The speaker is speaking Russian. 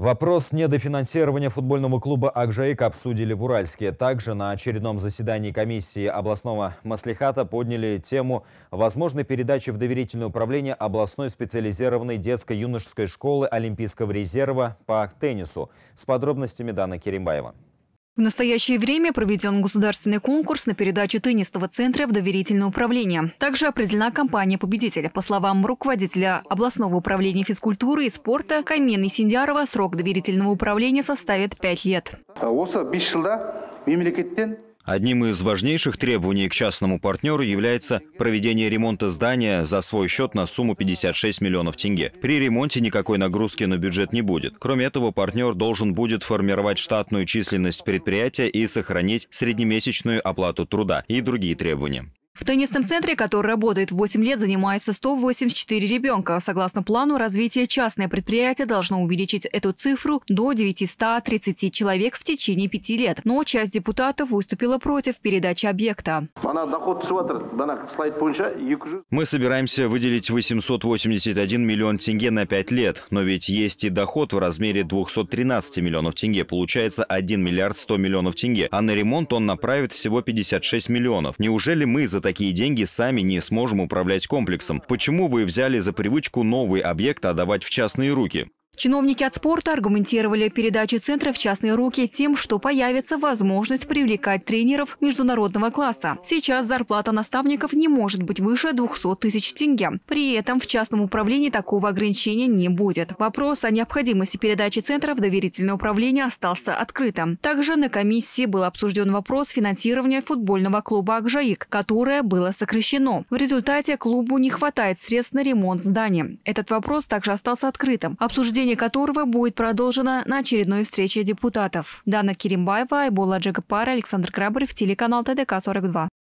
Вопрос недофинансирования футбольного клуба «Акжаик» обсудили в Уральске. Также на очередном заседании комиссии областного маслихата подняли тему возможной передачи в доверительное управление областной специализированной детско-юношеской школы Олимпийского резерва по теннису. С подробностями Дана Керимбаева. В настоящее время проведен государственный конкурс на передачу теннисного центра в доверительное управление. Также определена компания-победитель. По словам руководителя областного управления физкультуры и спорта Камены Синдиарова, срок доверительного управления составит пять лет. Э, Одним из важнейших требований к частному партнеру является проведение ремонта здания за свой счет на сумму 56 миллионов тенге. При ремонте никакой нагрузки на бюджет не будет. Кроме этого, партнер должен будет формировать штатную численность предприятия и сохранить среднемесячную оплату труда и другие требования. В теннисном центре, который работает 8 лет, занимается 184 ребенка. Согласно плану развития, частное предприятие должно увеличить эту цифру до 930 человек в течение пяти лет. Но часть депутатов выступила против передачи объекта. Мы собираемся выделить 881 миллион тенге на 5 лет. Но ведь есть и доход в размере 213 миллионов тенге. Получается 1 миллиард 100 миллионов тенге. А на ремонт он направит всего 56 миллионов. Неужели мы за за такие деньги сами не сможем управлять комплексом. Почему вы взяли за привычку новый объект отдавать в частные руки? Чиновники от спорта аргументировали передачу центра в частные руки тем, что появится возможность привлекать тренеров международного класса. Сейчас зарплата наставников не может быть выше 200 тысяч тенге. При этом в частном управлении такого ограничения не будет. Вопрос о необходимости передачи центра в доверительное управление остался открытым. Также на комиссии был обсужден вопрос финансирования футбольного клуба «Акжаик», которое было сокращено. В результате клубу не хватает средств на ремонт здания. Этот вопрос также остался открытым. Обсуждение обсуждение которого будет продолжено на очередной встрече депутатов. Дана Керимбаева, Айбола Джагапара, Александр Крабарев, телеканал ТДК-42.